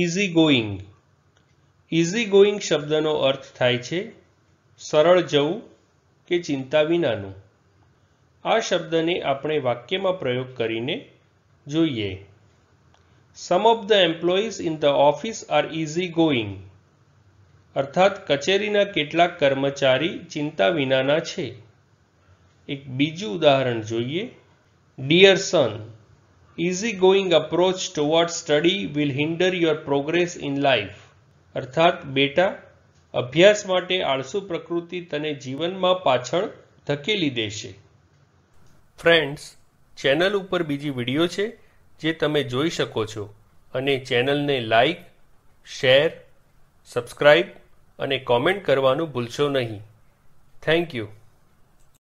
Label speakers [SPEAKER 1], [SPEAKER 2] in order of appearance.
[SPEAKER 1] easy going
[SPEAKER 2] easy going શબ્દનો અર્થ થાય છે સરળ જવું કે ચિંતા વિનાનું આ શબ્દને આપણે વાક્યમાં પ્રયોગ કરીને જોઈએ some of the employees in the office are easy going અર્થાત કચેરીના કેટલાક કર્મચારી ચિંતા વિનાના છે એક બીજું ઉદાહરણ જોઈએ dear son easy going approach toward study will hinder your progress in life અર્થાત બેટા અભ્યાસ માટે આળસુ પ્રકૃતિ તને જીવનમાં પાછળ ધકેલી દેશે ફ્રેન્ડ્સ ચેનલ ઉપર બીજી વિડીયો છે જે તમે જોઈ શકો છો અને ચેનલને લાઈક શેર સબસ્ક્રાઈબ અને કોમેન્ટ કરવાનું ભૂલશો નહીં થેન્ક યુ